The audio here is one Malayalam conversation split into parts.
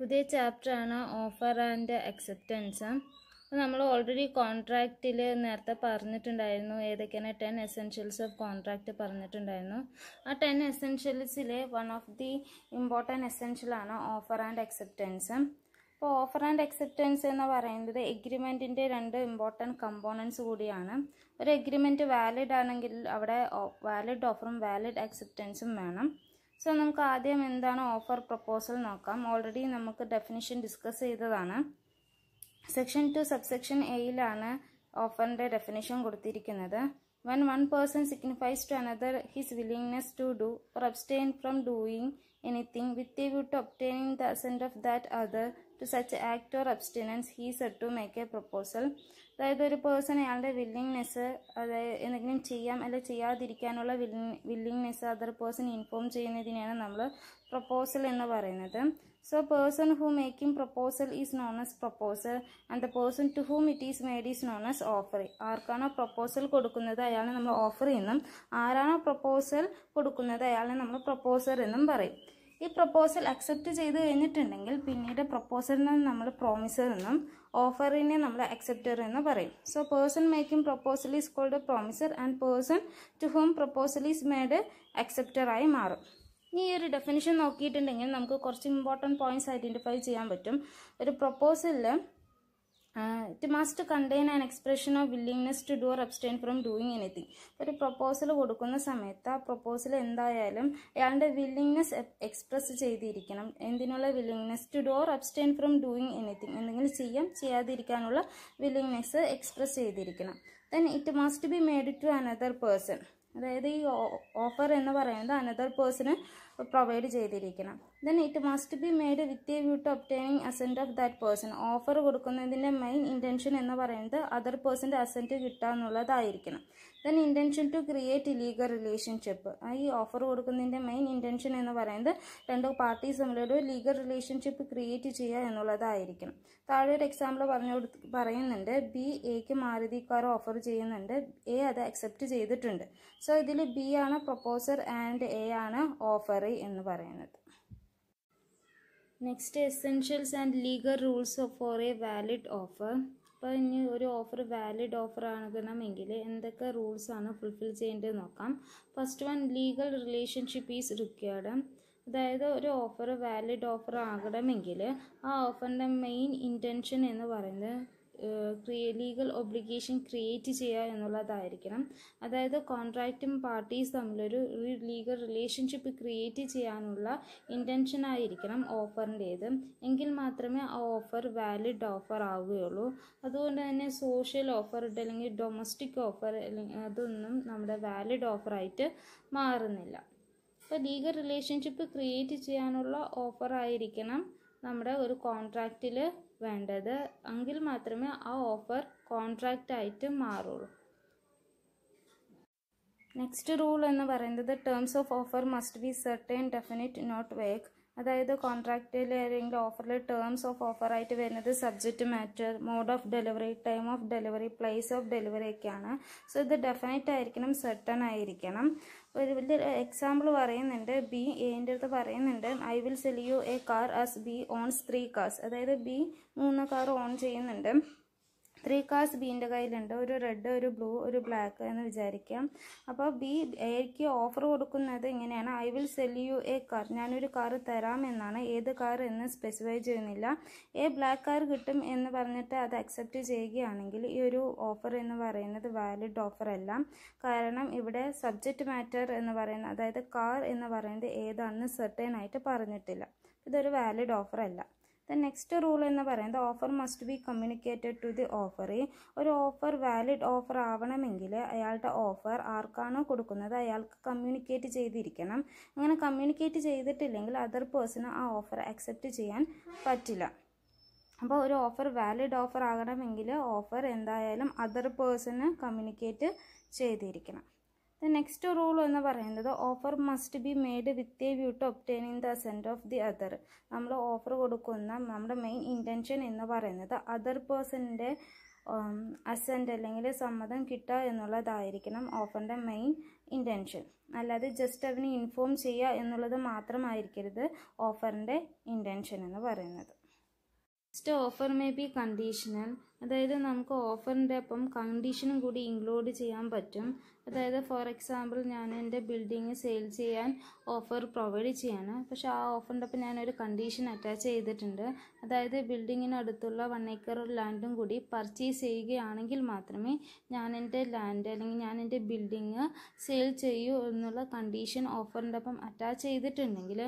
പുതിയ ചാപ്റ്ററാണ് ഓഫർ ആൻഡ് അക്സെപ്റ്റൻസ് അപ്പോൾ നമ്മൾ ഓൾറെഡി കോൺട്രാക്റ്റിൽ നേരത്തെ പറഞ്ഞിട്ടുണ്ടായിരുന്നു ഏതൊക്കെയാണ് ടെൻ എസെൻഷ്യൽസ് ഓഫ് കോൺട്രാക്റ്റ് പറഞ്ഞിട്ടുണ്ടായിരുന്നു ആ ടെൻ എസെൻഷ്യൽസിലെ വൺ ഓഫ് ദി ഇമ്പോർട്ടൻറ്റ് എസെൻഷ്യലാണ് ഓഫർ ആൻഡ് അക്സെപ്റ്റൻസ് അപ്പോൾ ഓഫർ ആൻഡ് അക്സെപ്റ്റൻസ് എന്ന് പറയുന്നത് എഗ്രിമെൻറ്റിൻ്റെ രണ്ട് ഇമ്പോർട്ടൻറ്റ് കമ്പോണൻസ് കൂടിയാണ് ഒരു എഗ്രിമെൻറ്റ് വാലിഡ് ആണെങ്കിൽ അവിടെ വാലിഡ് ഓഫറും വാലിഡ് അക്സെപ്റ്റൻസും വേണം സോ നമുക്ക് ആദ്യം എന്താണ് ഓഫർ പ്രപ്പോസൽ നോക്കാം ഓൾറെഡി നമുക്ക് ഡെഫിനിഷൻ ഡിസ്കസ് ചെയ്തതാണ് സെക്ഷൻ ടു സബ്സെക്ഷൻ എയിലാണ് ഓഫറിൻ്റെ ഡെഫിനിഷൻ കൊടുത്തിരിക്കുന്നത് when one person signifies to another his willingness to do or abstain from doing anything with a view to obtaining the assent of that other to such act or abstinence he's said to make a proposal അതായത് ഒരു പേഴ്സൺ അയാളുടെ വില്ലിങ്നെസ് അതായത് എന്തെങ്കിലും ചെയ്യാം അല്ലെ ചെയ്യാതിരിക്കാനുള്ള വില്ലിങ്നെസ് അതർ പേഴ്സൺ ഇൻഫോം ചെയ്യുന്നതിനെയാണ് നമ്മൾ പ്രപ്പോസൽ എന്ന് പറയുന്നത് so person who making proposal is known as proposal and the person to whom it is made is known as offer ആർക്കാണോ പ്രപ്പോസൽ കൊടുക്കുന്നത് അയാളെ നമ്മൾ ഓഫർ എന്നും ആരാണോ പ്രപ്പോസൽ കൊടുക്കുന്നത് അയാളെ നമ്മൾ പ്രപ്പോസർ എന്നും പറയും ഈ പ്രപ്പോസൽ അക്സെപ്റ്റ് ചെയ്ത് കഴിഞ്ഞിട്ടുണ്ടെങ്കിൽ പിന്നീട് നിന്ന് നമ്മൾ പ്രോമിസർ എന്നും ഓഫറിനെ നമ്മൾ അക്സെപ്റ്റർ എന്ന് പറയും so person making proposal is called promisor and person to whom proposal is made ആയി മാറും ഇനി ഈ ഒരു ഡെഫിനിഷൻ നോക്കിയിട്ടുണ്ടെങ്കിൽ നമുക്ക് കുറച്ച് ഇമ്പോർട്ടൻറ്റ് പോയിന്റ്സ് ഐഡൻറ്റിഫൈ ചെയ്യാൻ പറ്റും ഒരു പ്രപ്പോസലിൽ it must contain an expression of willingness to do or abstain from doing anything ഒരു പ്രൊപ്പോസൽ കൊടുക്കുന്ന സമയത്ത് ആ പ്രൊപ്പോസൽ എന്തായാലും അയാളുടെ വില്ലിങ്നെസ് എക്സ്പ്രസ് ചെയ്തിരിക്കണം എന്തിനുള്ള willingness to do or abstain from doing anything എന്തെങ്കിലും ചെയ്യാം ചെയ്യാതിരിക്കാനുള്ള വില്ലിങ്നെസ് എക്സ്പ്രസ് ചെയ്തിരിക്കണം then it must be made to another person അതായത് ഈ ഓഫർ എന്ന് പറയുന്നത് അനദർ പേഴ്സണ് പ്രൊവൈഡ് ചെയ്തിരിക്കണം then it must be made with a view to obtaining assent of that person offer കൊടുക്കുന്നതിൻ്റെ മെയിൻ ഇൻറ്റൻഷൻ എന്ന് പറയുന്നത് അതർ പേഴ്സൻ്റെ അസെൻറ്റ് കിട്ടുക എന്നുള്ളതായിരിക്കണം then intention to create legal relationship ഈ ഓഫർ കൊടുക്കുന്നതിൻ്റെ മെയിൻ ഇൻറ്റൻഷൻ എന്ന് പറയുന്നത് രണ്ട് പാർട്ടീസ് തമ്മിലൊരു ലീഗൽ റിലേഷൻഷിപ്പ് ക്രിയേറ്റ് ചെയ്യുക എന്നുള്ളതായിരിക്കണം താഴെ ഒരു എക്സാമ്പിൾ പറഞ്ഞു കൊടുത്ത് പറയുന്നുണ്ട് ബി എക്ക് മാരുതി കാർ ഓഫർ ചെയ്യുന്നുണ്ട് എ അത് അക്സെപ്റ്റ് ചെയ്തിട്ടുണ്ട് സോ ഇതിൽ ബി ആണ് പ്രപ്പോസർ ആൻഡ് എ ആണ് ഓഫറി എന്ന് പറയുന്നത് next essentials and legal rules for a valid offer ഇപ്പോൾ ഇനി ഒരു ഓഫർ വാലിഡ് ഓഫർ ആകണമെങ്കിൽ എന്തൊക്കെ റൂൾസാണ് ഫുൾഫിൽ ചെയ്യേണ്ടത് നോക്കാം first one legal relationship is required അതായത് ഒരു ഓഫർ വാലിഡ് ഓഫർ ആകണമെങ്കിൽ ആ ഓഫറിൻ്റെ മെയിൻ ഇൻറ്റൻഷൻ എന്ന് പറയുന്നത് ലീഗൽ ഒബ്ലിഗേഷൻ ക്രിയേറ്റ് ചെയ്യുക എന്നുള്ളതായിരിക്കണം അതായത് കോൺട്രാക്റ്റും പാർട്ടീസ് തമ്മിലൊരു ലീഗൽ റിലേഷൻഷിപ്പ് ക്രിയേറ്റ് ചെയ്യാനുള്ള ഇൻറ്റൻഷൻ ആയിരിക്കണം ഓഫറിൻ്റേത് എങ്കിൽ മാത്രമേ ആ ഓഫർ വാലിഡ് ഓഫർ ആവുകയുള്ളൂ അതുകൊണ്ട് തന്നെ സോഷ്യൽ ഓഫർ അല്ലെങ്കിൽ ഡൊമസ്റ്റിക് ഓഫർ അല്ലെങ്കിൽ അതൊന്നും നമ്മുടെ വാലിഡ് ഓഫറായിട്ട് മാറുന്നില്ല അപ്പോൾ ലീഗൽ റിലേഷൻഷിപ്പ് ക്രിയേറ്റ് ചെയ്യാനുള്ള ഓഫർ ആയിരിക്കണം നമ്മുടെ ഒരു കോൺട്രാക്റ്റിൽ വേണ്ടത് എങ്കിൽ മാത്രമേ ആ ഓഫർ കോൺട്രാക്റ്റ് ആയിട്ട് മാറുള്ളൂ നെക്സ്റ്റ് റൂൾ എന്ന് പറയുന്നത് terms of offer must be certain definite not vague അതായത് കോൺട്രാക്റ്റിൽ ഏതെങ്കിലും ഓഫറിൽ ടേംസ് ഓഫ് ഓഫർ ആയിട്ട് വരുന്നത് subject matter mode of delivery time of delivery place of delivery ഒക്കെയാണ് സോ ഇത് ഡെഫിനറ്റ് ആയിരിക്കണം സെർട്ടൺ ആയിരിക്കണം ഒരു വലിയ എക്സാമ്പിൾ പറയുന്നുണ്ട് ബി എൻ്റെ അടുത്ത് പറയുന്നുണ്ട് I will sell you a car as B owns three cars അതായത് ബി മൂന്ന് കാർ ഓൺ ചെയ്യുന്നുണ്ട് ത്രീ കാസ് ബീൻ്റെ കയ്യിലുണ്ട് ഒരു റെഡ് ഒരു ബ്ലൂ ഒരു ബ്ലാക്ക് എന്ന് വിചാരിക്കാം അപ്പോൾ ബി എക്ക് ഓഫർ കൊടുക്കുന്നത് ഇങ്ങനെയാണ് I will sell you a car ഞാനൊരു കാർ തരാം എന്നാണ് ഏത് കാർ എന്ന് സ്പെസിഫൈ ചെയ്യുന്നില്ല എ ബ്ലാക്ക് കാർ കിട്ടും എന്ന് പറഞ്ഞിട്ട് അത് അക്സെപ്റ്റ് ചെയ്യുകയാണെങ്കിൽ ഈ ഒരു ഓഫർ എന്ന് പറയുന്നത് വാലിഡ് ഓഫർ അല്ല കാരണം ഇവിടെ സബ്ജക്റ്റ് മാറ്റർ എന്ന് പറയുന്ന അതായത് കാർ എന്ന് പറയുന്നത് ഏതാണെന്ന് സെർട്ടേൺ ആയിട്ട് പറഞ്ഞിട്ടില്ല ഇതൊരു വാലിഡ് ഓഫർ അല്ല ദ നെക്സ്റ്റ് റൂൾ എന്ന് പറയുന്നത് offer must be communicated to the offeree ഒരു ഓഫർ വാലിഡ് ഓഫർ ആവണമെങ്കിൽ അയാളുടെ ഓഫർ ആർക്കാണോ കൊടുക്കുന്നത് അയാൾക്ക് കമ്മ്യൂണിക്കേറ്റ് ചെയ്തിരിക്കണം അങ്ങനെ കമ്മ്യൂണിക്കേറ്റ് ചെയ്തിട്ടില്ലെങ്കിൽ അതർ പേഴ്സണ് ആ ഓഫർ അക്സെപ്റ്റ് ചെയ്യാൻ പറ്റില്ല അപ്പോൾ ഒരു ഓഫർ വാലിഡ് ഓഫർ ആകണമെങ്കിൽ ഓഫർ എന്തായാലും അതർ പേഴ്സണ് കമ്മ്യൂണിക്കേറ്റ് ചെയ്തിരിക്കണം ദ നെക്സ്റ്റ് റൂൾ എന്ന് പറയുന്നത് offer must be made with a view to obtaining the assent of the other നമ്മൾ ഓഫർ കൊടുക്കുന്ന നമ്മുടെ മെയിൻ ഇൻറ്റൻഷൻ എന്ന് പറയുന്നത് അതർ പേഴ്സണിൻ്റെ അസെൻറ്റ് അല്ലെങ്കിൽ സമ്മതം കിട്ടുക എന്നുള്ളതായിരിക്കണം ഓഫറിൻ്റെ മെയിൻ ഇൻറ്റൻഷൻ അല്ലാതെ ജസ്റ്റ് അവനെ ഇൻഫോം ചെയ്യുക എന്നുള്ളത് മാത്രമായിരിക്കരുത് ഓഫറിൻ്റെ ഇൻറ്റൻഷൻ എന്ന് പറയുന്നത് next offer may be conditional അതായത് നമുക്ക് ഓഫറിൻ്റെ ഒപ്പം കണ്ടീഷനും കൂടി ഇൻക്ലൂഡ് ചെയ്യാൻ പറ്റും അതായത് ഫോർ എക്സാമ്പിൾ ഞാൻ എൻ്റെ ബിൽഡിങ് സെയിൽ ചെയ്യാൻ ഓഫർ പ്രൊവൈഡ് ചെയ്യാണ് പക്ഷേ ആ ഓഫറിൻ്റെ ഒപ്പം ഞാനൊരു കണ്ടീഷൻ അറ്റാച്ച് ചെയ്തിട്ടുണ്ട് അതായത് ബിൽഡിങ്ങിനടുത്തുള്ള വൺ ഏക്കർ ലാൻഡും കൂടി പർച്ചേസ് ചെയ്യുകയാണെങ്കിൽ മാത്രമേ ഞാൻ എൻ്റെ ലാൻഡ് അല്ലെങ്കിൽ ഞാൻ എൻ്റെ ബിൽഡിങ് സെയിൽ ചെയ്യൂ എന്നുള്ള കണ്ടീഷൻ ഓഫറിൻ്റെ ഒപ്പം അറ്റാച്ച് ചെയ്തിട്ടുണ്ടെങ്കിൽ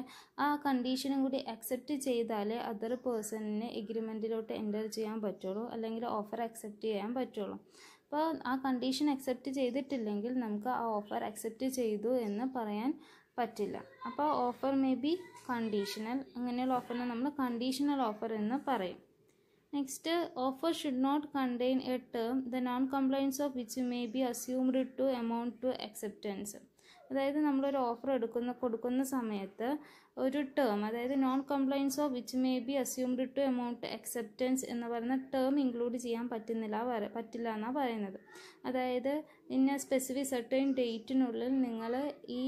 ആ കണ്ടീഷനും കൂടി അക്സെപ്റ്റ് ചെയ്താലേ അതർ പേഴ്സണിന് എഗ്രിമെൻറ്റിലോട്ട് എൻ്റർ ചെയ്യാൻ പറ്റുള്ളൂ അല്ലെങ്കിൽ ഒരു ഓഫർ അക്സെപ്റ്റ് ചെയ്യാൻ പറ്റുള്ളൂ അപ്പോൾ ആ കണ്ടീഷൻ അക്സെപ്റ്റ് ചെയ്തിട്ടില്ലെങ്കിൽ നമുക്ക് ആ ഓഫർ അക്സെപ്റ്റ് ചെയ്തു എന്ന് പറയാൻ പറ്റില്ല അപ്പോൾ ഓഫർ മേ ബി കണ്ടീഷണൽ അങ്ങനെയുള്ള ഓഫറിനെ നമ്മൾ കണ്ടീഷണൽ ഓഫർ എന്ന് പറയും next offer should not contain a term the non compliance of which may be assumed to amount to acceptance അതായത് നമ്മളൊരു ഓഫർ എടുക്കുന്ന കൊടുക്കുന്ന സമയത്ത് ഒരു ടേം അതായത് non compliance of which may be assumed to amount acceptance എന്ന് പറയുന്ന ടേം ഇൻക്ലൂഡ് ചെയ്യാൻ പറ്റുന്നില്ല പറ്റില്ല എന്നാണ് പറയുന്നത് അതായത് ഇന്ന സ്പെസിഫിക് സർട്ടൈൻ ഡേറ്റിനുള്ളിൽ നിങ്ങൾ ഈ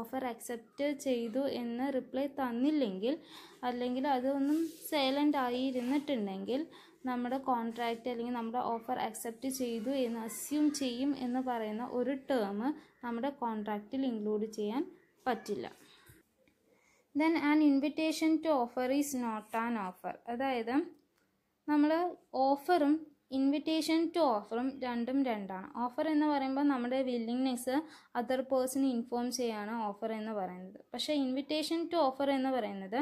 ഓഫർ അക്സെപ്റ്റ് ചെയ്തു എന്ന് റിപ്ലൈ തന്നില്ലെങ്കിൽ അല്ലെങ്കിൽ അതൊന്നും സൈലൻ്റ് ആയി നമ്മുടെ കോൺട്രാക്റ്റ് അല്ലെങ്കിൽ നമ്മുടെ ഓഫർ അക്സെപ്റ്റ് ചെയ്തു എന്ന് അസ്യൂം ചെയ്യും എന്ന് പറയുന്ന ഒരു ടേം നമ്മുടെ കോൺട്രാക്റ്റിൽ ഇൻക്ലൂഡ് ചെയ്യാൻ പറ്റില്ല then an invitation to offer is not an offer അതായത് നമ്മൾ ഓഫറും ഇൻവിറ്റേഷൻ ടു ഓഫറും രണ്ടും രണ്ടാണ് ഓഫർ എന്ന് പറയുമ്പോൾ നമ്മുടെ വില്ലിങ്നെസ് അതർ പേഴ്സൺ ഇൻഫോം ചെയ്യാണ് ഓഫർ എന്ന് പറയുന്നത് പക്ഷേ ഇൻവിറ്റേഷൻ ടു ഓഫർ എന്ന് പറയുന്നത്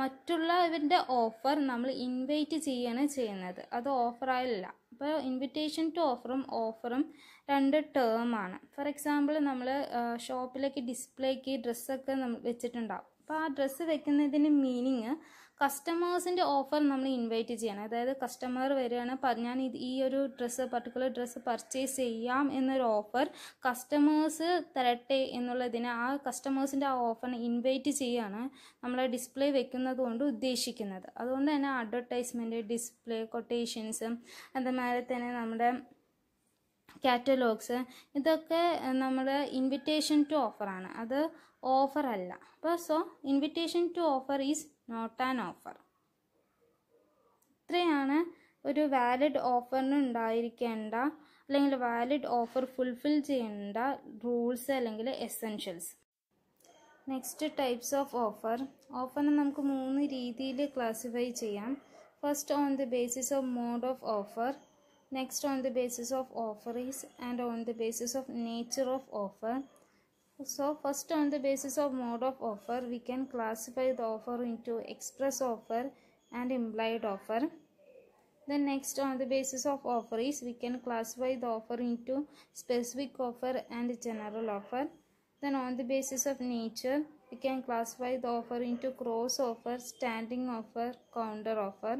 മറ്റുള്ളവരുടെ ഓഫർ നമ്മൾ ഇൻവൈറ്റ് ചെയ്യാണ് ചെയ്യുന്നത് അത് ഓഫറായല്ല അപ്പോൾ ഇൻവിറ്റേഷൻ ടു ഓഫറും ഓഫറും രണ്ട് ടേമാണ് ഫോർ എക്സാമ്പിൾ നമ്മൾ ഷോപ്പിലേക്ക് ഡിസ്പ്ലേക്ക് ഡ്രസ്സൊക്കെ നമ്മൾ വെച്ചിട്ടുണ്ടാവും അപ്പോൾ ആ ഡ്രസ്സ് വെക്കുന്നതിൻ്റെ മീനിങ് കസ്റ്റമേഴ്സിൻ്റെ ഓഫർ നമ്മൾ ഇൻവൈറ്റ് ചെയ്യണം അതായത് കസ്റ്റമർ വരികയാണ് ഞാൻ ഈ ഒരു ഡ്രസ്സ് പർട്ടിക്കുലർ ഡ്രസ്സ് പർച്ചേസ് ചെയ്യാം എന്നൊരു ഓഫർ കസ്റ്റമേഴ്സ് തരട്ടെ എന്നുള്ളതിന് ആ കസ്റ്റമേഴ്സിൻ്റെ ആ ഓഫറിന് ഇൻവൈറ്റ് ചെയ്യാണ് നമ്മൾ ഡിസ്പ്ലേ വെക്കുന്നത് കൊണ്ട് ഉദ്ദേശിക്കുന്നത് അതുകൊണ്ട് തന്നെ അഡ്വർടൈസ്മെൻ്റ് ഡിസ്പ്ലേ കൊട്ടേഷൻസ് അതുമാതിരി തന്നെ നമ്മുടെ കാറ്റലോഗ്സ് ഇതൊക്കെ നമ്മുടെ ഇൻവിറ്റേഷൻ ടു ഓഫറാണ് അത് ഓഫറല്ല അപ്പോൾ so invitation to offer is not and offer ഇത്രയാണ് ഒരു വാലിഡ് ഓഫറിന് ഉണ്ടായിരിക്കേണ്ട അല്ലെങ്കിൽ വാലിഡ് ഓഫർ ഫുൾഫിൽ ചെയ്യേണ്ട റൂൾസ് അല്ലെങ്കിൽ essentials next types of offer ഓഫറിനെ നമുക്ക് മൂന്ന് രീതിയിൽ ക്ലാസിഫൈ ചെയ്യാം first on the basis of mode of offer next on the basis of offerees and on the basis of nature of offer So first on the basis of mode of offer, we can classify the offer into express offer and implied offer. Then next on the basis of offer is we can classify the offer into specific offer and general offer. Then on the basis of nature, we can classify the offer into cross offer, standing offer, counter offer.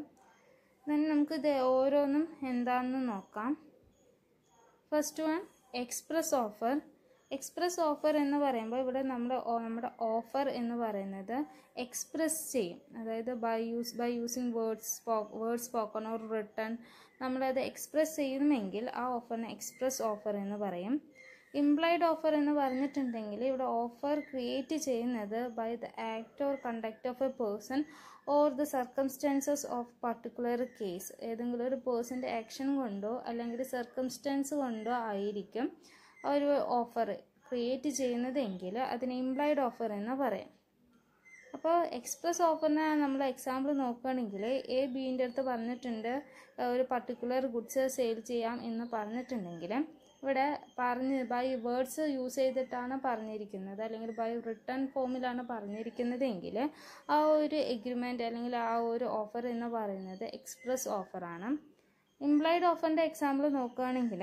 Then നമുക്ക് ഇത് ഓരോന്നും എന്താണെന്ന് നോക്കാം First one, express offer. Express offer എന്ന് പറയുമ്പോൾ ഇവിടെ നമ്മൾ നമ്മുടെ ഓഫർ എന്ന് പറയുന്നത് എക്സ്പ്രസ് ചെയ്യും അതായത് by use by using words words spoken or written നമ്മളത് എക്സ്പ്രസ് ചെയ്യുന്നെങ്കിൽ ആ ഓഫറിന് എക്സ്പ്രസ് ഓഫർ എന്ന് പറയും ഇംപ്ലൈഡ് ഓഫർ എന്ന് പറഞ്ഞിട്ടുണ്ടെങ്കിൽ ഇവിടെ ഓഫർ ക്രിയേറ്റ് ചെയ്യുന്നത് by the act or conduct of a person or the circumstances of particular case ഏതെങ്കിലും ഒരു പേഴ്സൻ്റെ ആക്ഷൻ കൊണ്ടോ അല്ലെങ്കിൽ സർക്കംസ്റ്റാൻസ് കൊണ്ടോ ആയിരിക്കും ഒരു ഓഫർ ക്രിയേറ്റ് ചെയ്യുന്നതെങ്കിൽ അതിന് ഇംപ്ലൈഡ് ഓഫർ എന്ന് പറയാം അപ്പോൾ എക്സ്പ്രസ് ഓഫറിന് നമ്മൾ എക്സാമ്പിൾ നോക്കുകയാണെങ്കിൽ എ ബിൻ്റെ അടുത്ത് പറഞ്ഞിട്ടുണ്ട് ഒരു പർട്ടിക്കുലർ ഗുഡ്സ് സെയിൽ ചെയ്യാം എന്ന് പറഞ്ഞിട്ടുണ്ടെങ്കിൽ ഇവിടെ പറഞ്ഞ് ബൈ വേർഡ്സ് യൂസ് ചെയ്തിട്ടാണ് പറഞ്ഞിരിക്കുന്നത് അല്ലെങ്കിൽ ബൈ റിട്ടേൺ ഫോമിലാണ് പറഞ്ഞിരിക്കുന്നതെങ്കിൽ ആ ഒരു എഗ്രിമെൻറ്റ് അല്ലെങ്കിൽ ആ ഒരു ഓഫർ എന്ന് പറയുന്നത് എക്സ്പ്രസ് ഓഫറാണ് ഇംപ്ലൈഡ് ഓഫറിൻ്റെ എക്സാമ്പിൾ നോക്കുകയാണെങ്കിൽ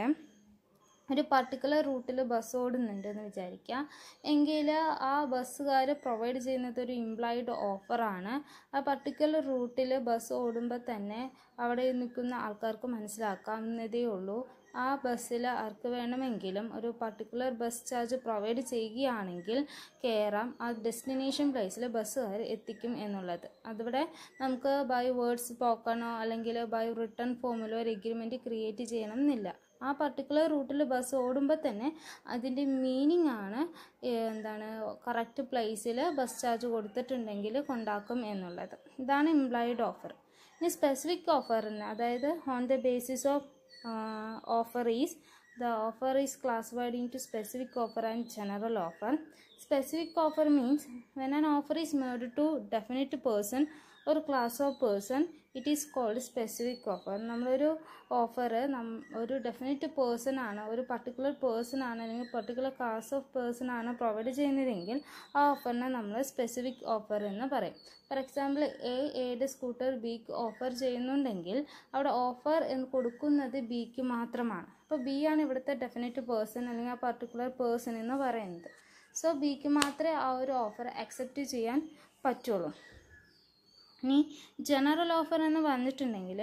ഒരു പർട്ടിക്കുലർ റൂട്ടിൽ ബസ് ഓടുന്നുണ്ട് എന്ന് വിചാരിക്കുക എങ്കിൽ ആ ബസ്സുകാർ പ്രൊവൈഡ് ചെയ്യുന്നത് ഒരു ഇംപ്ലോയിഡ് ഓഫറാണ് ആ പർട്ടിക്കുലർ റൂട്ടിൽ ബസ് ഓടുമ്പോൾ തന്നെ അവിടെ നിൽക്കുന്ന ആൾക്കാർക്ക് മനസ്സിലാക്കാവുന്നതേ ഉള്ളൂ ആ ബസ്സിൽ ആർക്ക് വേണമെങ്കിലും ഒരു പർട്ടിക്കുലർ ബസ് ചാർജ് പ്രൊവൈഡ് ചെയ്യുകയാണെങ്കിൽ കയറാം ആ ഡെസ്റ്റിനേഷൻ പ്ലേസിൽ ബസ്സുകാർ എത്തിക്കും എന്നുള്ളത് അതിവിടെ നമുക്ക് ബൈ വേർഡ്സ് പോക്കണോ അല്ലെങ്കിൽ ബൈ റിട്ടേൺ ഫോമിലോ ഒരു എഗ്രിമെൻറ്റ് ക്രിയേറ്റ് ചെയ്യണം എന്നില്ല ആ പർട്ടിക്കുലർ റൂട്ടിൽ ബസ് ഓടുമ്പോൾ തന്നെ അതിൻ്റെ മീനിങ് ആണ് എന്താണ് കറക്റ്റ് പ്ലേസിൽ ബസ് ചാർജ് കൊടുത്തിട്ടുണ്ടെങ്കിൽ കൊണ്ടാക്കും എന്നുള്ളത് ഇതാണ് ഇംപ്ലോയിഡ് ഓഫർ ഇനി സ്പെസിഫിക് ഓഫറിന് അതായത് on the basis of offer is the offer is classifying to specific offer and general offer specific offer means when an offer is made to definite person ഒരു class of person it is called specific offer നമ്മളൊരു ഓഫർ ഒരു ഡെഫിനറ്റ് പേഴ്സൺ ആണ് ഒരു പർട്ടിക്കുലർ പേഴ്സൺ ആണ് അല്ലെങ്കിൽ പർട്ടിക്കുലർ ക്ലാസ് ഓഫ് പേഴ്സൺ ആണ് പ്രൊവൈഡ് ചെയ്യുന്നതെങ്കിൽ ആ ഓഫറിനെ നമ്മൾ സ്പെസിഫിക് ഓഫർ എന്ന് പറയും ഫോർ എക്സാമ്പിൾ എ എയുടെ സ്കൂട്ടർ ബിക്ക് ഓഫർ ചെയ്യുന്നുണ്ടെങ്കിൽ അവിടെ ഓഫർ എന്ന് കൊടുക്കുന്നത് ബിക്ക് മാത്രമാണ് അപ്പോൾ ബി ആണ് ഇവിടുത്തെ ഡെഫിനറ്റ് പേഴ്സൺ അല്ലെങ്കിൽ ആ പർട്ടിക്കുലർ പേഴ്സൺ എന്ന് പറയുന്നത് സോ ബിക്ക് മാത്രമേ ആ ഒരു ഓഫർ അക്സെപ്റ്റ് ചെയ്യാൻ പറ്റുള്ളൂ ഇനി ജനറൽ ഓഫർ എന്ന് വന്നിട്ടുണ്ടെങ്കിൽ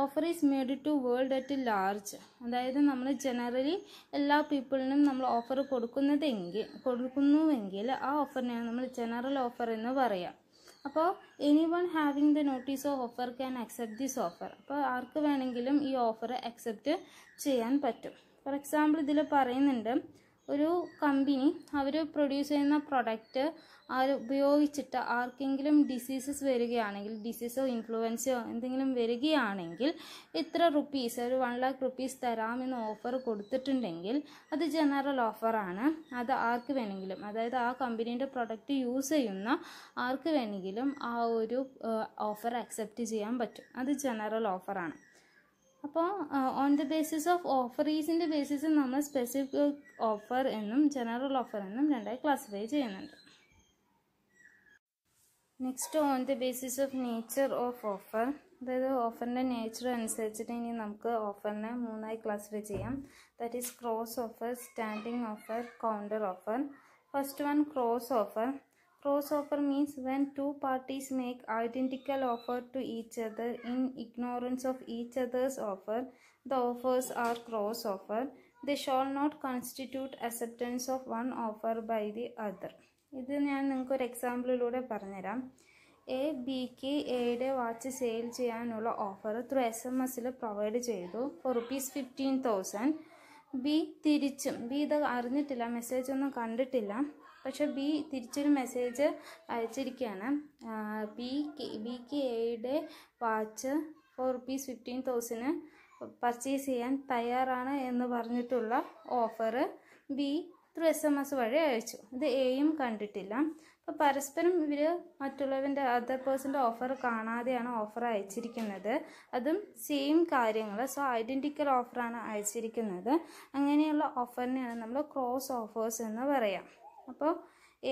offer is made to world at large അതായത് നമ്മൾ ജനറലി എല്ലാ പീപ്പിളിനും നമ്മൾ ഓഫർ കൊടുക്കുന്നതെങ്കിൽ കൊടുക്കുന്നുവെങ്കിൽ ആ ഓഫറിനെയാണ് നമ്മൾ ജനറൽ ഓഫർ എന്ന് പറയാം അപ്പോൾ anyone having the notice of offer can accept this offer അപ്പോൾ ആർക്ക് വേണമെങ്കിലും ഈ ഓഫർ അക്സെപ്റ്റ് ചെയ്യാൻ പറ്റും ഫോർ എക്സാമ്പിൾ ഇതിൽ പറയുന്നുണ്ട് ഒരു കമ്പനി അവർ പ്രൊഡ്യൂസ് ചെയ്യുന്ന പ്രൊഡക്റ്റ് അവർ ഉപയോഗിച്ചിട്ട് ആർക്കെങ്കിലും ഡിസീസസ് വരികയാണെങ്കിൽ ഡിസീസോ ഇൻഫ്ലുവൻസോ എന്തെങ്കിലും വരികയാണെങ്കിൽ ഇത്ര റുപ്പീസ് ഒരു വൺ ലാക്ക് റുപ്പീസ് തരാമെന്ന് ഓഫർ കൊടുത്തിട്ടുണ്ടെങ്കിൽ അത് ജനറൽ ഓഫറാണ് അത് ആർക്ക് വേണമെങ്കിലും അതായത് ആ കമ്പനീൻ്റെ പ്രൊഡക്റ്റ് യൂസ് ചെയ്യുന്ന ആർക്ക് വേണമെങ്കിലും ആ ഒരു ഓഫർ അക്സെപ്റ്റ് ചെയ്യാൻ പറ്റും അത് ജനറൽ ഓഫറാണ് അപ്പോൾ ഓൺ ദി ബേസിസ് ഓഫ് ഓഫറീസിൻ്റെ ബേസിസ് നമ്മൾ സ്പെസിഫിക് ഓഫർ എന്നും ജനറൽ ഓഫർ എന്നും രണ്ടായി ക്ലാസിഫൈ ചെയ്യുന്നുണ്ട് next on the basis of nature of offer അതായത് ഓഫറിൻ്റെ നേച്ചർ അനുസരിച്ചിട്ട് ഇനി നമുക്ക് ഓഫറിനെ മൂന്നായി ക്ലാസിഫൈ ചെയ്യാം that is cross offer standing offer counter offer first one cross offer Crossover means when two parties make identical offer to each other in ignorance of each other's offer. The offers are crossover. They shall not constitute acceptance of one offer by the other. ഇത് ഞാൻ നിങ്ങൾക്ക് ഒരു എക്സാമ്പിളിലൂടെ പറഞ്ഞുതരാം എ ബിക്ക് എയുടെ വാച്ച് സെയിൽ ചെയ്യാനുള്ള ഓഫർ ത്രൂ എസ് എം എസിൽ പ്രൊവൈഡ് ചെയ്തു for rupees fifteen thousand B തിരിച്ചും ബി ഇത് അറിഞ്ഞിട്ടില്ല മെസ്സേജ് ഒന്നും കണ്ടിട്ടില്ല പക്ഷേ ബി തിരിച്ചൊരു മെസ്സേജ് അയച്ചിരിക്കുകയാണ് ബി കെ എയുടെ വാച്ച് for rupees fifteen thousand purchase ചെയ്യാൻ തയ്യാറാണ് എന്ന് പറഞ്ഞിട്ടുള്ള offer B through S M S വഴി അയച്ചു ഇത് എയും കണ്ടിട്ടില്ല അപ്പോൾ പരസ്പരം ഇവർ മറ്റുള്ളവൻ്റെ അതർ പേഴ്സൻ്റെ ഓഫർ കാണാതെയാണ് ഓഫർ അയച്ചിരിക്കുന്നത് അതും സെയിം കാര്യങ്ങൾ സോ ഐഡൻറ്റിക്കൽ ഓഫറാണ് അയച്ചിരിക്കുന്നത് അങ്ങനെയുള്ള ഓഫറിനെയാണ് നമ്മൾ ക്രോസ് ഓഫേഴ്സ് എന്ന് പറയാം അപ്പോൾ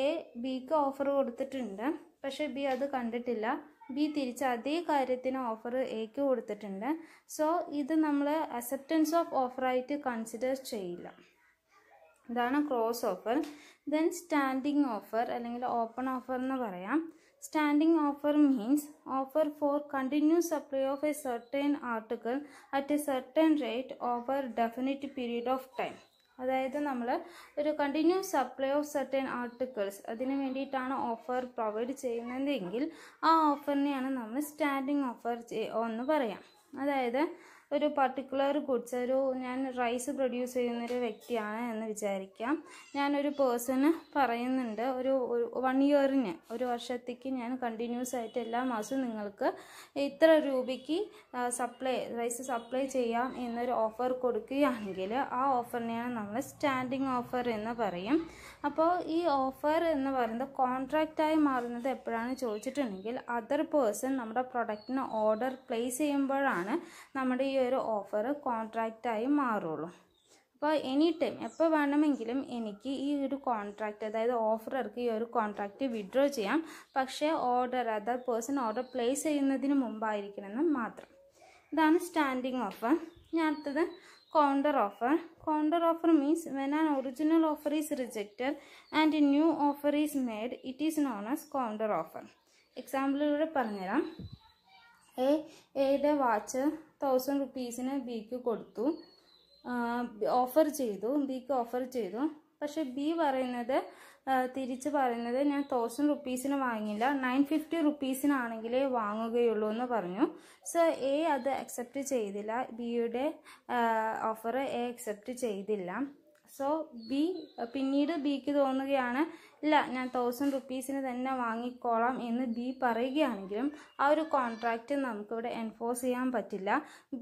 എ ബിക്ക് ഓഫർ കൊടുത്തിട്ടുണ്ട് പക്ഷേ ബി അത് കണ്ടിട്ടില്ല ബി തിരിച്ച് അതേ കാര്യത്തിന് ഓഫർ എക്ക് കൊടുത്തിട്ടുണ്ട് സോ ഇത് നമ്മൾ അസെപ്റ്റൻസ് ഓഫ് ഓഫറായിട്ട് കൺസിഡർ ചെയ്യില്ല ഇതാണ് cross offer then standing offer അല്ലെങ്കിൽ ഓപ്പൺ ഓഫർ എന്ന് പറയാം standing offer means offer for continuous supply of a certain article at a certain rate over definite period of time അതായത് നമ്മൾ ഒരു continuous supply of certain articles അതിന് വേണ്ടിയിട്ടാണ് ഓഫർ പ്രൊവൈഡ് ചെയ്യുന്നതെങ്കിൽ ആ ഓഫറിനെയാണ് നമ്മൾ സ്റ്റാൻഡിങ് ഓഫർ എന്ന് പറയാം അതായത് ഒരു പർട്ടിക്കുലർ ഗുഡ്സ് ഒരു ഞാൻ റൈസ് പ്രൊഡ്യൂസ് ചെയ്യുന്ന ഒരു വ്യക്തിയാണ് എന്ന് വിചാരിക്കാം ഞാനൊരു പേഴ്സണ് പറയുന്നുണ്ട് ഒരു വൺ ഇയറിന് ഒരു വർഷത്തേക്ക് ഞാൻ കണ്ടിന്യൂസ് ആയിട്ട് എല്ലാ മാസവും നിങ്ങൾക്ക് ഇത്ര രൂപയ്ക്ക് സപ്ലൈ റൈസ് സപ്ലൈ ചെയ്യാം എന്നൊരു ഓഫർ കൊടുക്കുകയാണെങ്കിൽ ആ ഓഫറിനെയാണ് നമ്മൾ സ്റ്റാൻഡിങ് ഓഫർ എന്ന് പറയും അപ്പോൾ ഈ ഓഫർ എന്ന് പറയുന്നത് കോൺട്രാക്റ്റായി മാറുന്നത് എപ്പോഴാണ് ചോദിച്ചിട്ടുണ്ടെങ്കിൽ അതർ പേഴ്സൺ നമ്മുടെ പ്രൊഡക്റ്റിന് ഓർഡർ പ്ലേസ് ചെയ്യുമ്പോഴാണ് നമ്മുടെ ഈ ഒരു ഓഫർ കോൺട്രാക്റ്റായി മാറുള്ളൂ അപ്പോൾ എനി ടൈം എപ്പോൾ വേണമെങ്കിലും എനിക്ക് ഈ ഒരു കോൺട്രാക്റ്റ് അതായത് ഓഫറർക്ക് ഈ ഒരു കോൺട്രാക്റ്റ് വിഡ്രോ ചെയ്യാം പക്ഷേ order other person order place ചെയ്യുന്നതിന് മുമ്പായിരിക്കണമെന്ന് മാത്രം ഇതാണ് സ്റ്റാൻഡിങ് ഓഫർ ഞാൻ അടുത്തത് counter offer counter offer means when an original offer is rejected and a new offer is made it is known as counter offer എക്സാമ്പിളിലൂടെ പറഞ്ഞുതരാം എ എയുടെ വാച്ച് തൗസൻഡ് റുപ്പീസിന് ബിക്ക് കൊടുത്തു ഓഫർ ചെയ്തു ബിക്ക് ഓഫർ ചെയ്തു പക്ഷേ ബി പറയുന്നത് തിരിച്ച് പറയുന്നത് ഞാൻ തൗസൻഡ് റുപ്പീസിന് വാങ്ങില്ല നയൻ ഫിഫ്റ്റി റുപ്പീസിനാണെങ്കിലേ വാങ്ങുകയുള്ളൂ എന്ന് പറഞ്ഞു സോ എ അത് അക്സെപ്റ്റ് ചെയ്തില്ല ബിയുടെ ഓഫർ എ അക്സെപ്റ്റ് ചെയ്തില്ല സോ ബി പിന്നീട് ബിക്ക് തോന്നുകയാണ് ഇല്ല ഞാൻ തൗസൻഡ് റുപ്പീസിന് തന്നെ വാങ്ങിക്കോളാം എന്ന് ബി പറയുകയാണെങ്കിലും ആ ഒരു കോൺട്രാക്റ്റ് നമുക്കിവിടെ എൻഫോഴ്സ് ചെയ്യാൻ പറ്റില്ല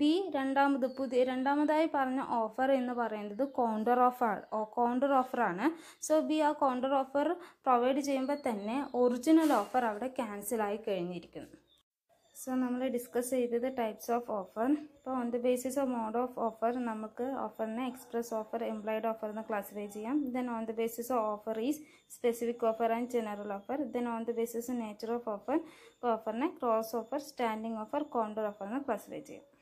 ബി രണ്ടാമത് പുതിയ രണ്ടാമതായി പറഞ്ഞ ഓഫർ എന്ന് പറയുന്നത് കൗണ്ടർ ഓഫർ കൗണ്ടർ ഓഫറാണ് സോ ബി ആ കൗണ്ടർ ഓഫർ പ്രൊവൈഡ് ചെയ്യുമ്പോൾ തന്നെ ഒറിജിനൽ ഓഫർ അവിടെ ക്യാൻസലായി കഴിഞ്ഞിരിക്കുന്നു സോ നമ്മൾ ഡിസ്കസ് ചെയ്തത് ടൈപ്സ് ഓഫ് ഓഫർ അപ്പോൾ on the basis of mode of offer നമുക്ക് ഓഫറിനെ എക്സ്പ്രസ് ഓഫർ എംപ്ലോയിഡ് ഓഫർ എന്ന് ക്ലാസിഫൈ ചെയ്യാം then on the basis of offer is specific offer and general offer then on the basis nature of offer ഓഫറിനെ cross offer standing offer counter offer എന്ന് ക്ലാസിഫൈ ചെയ്യാം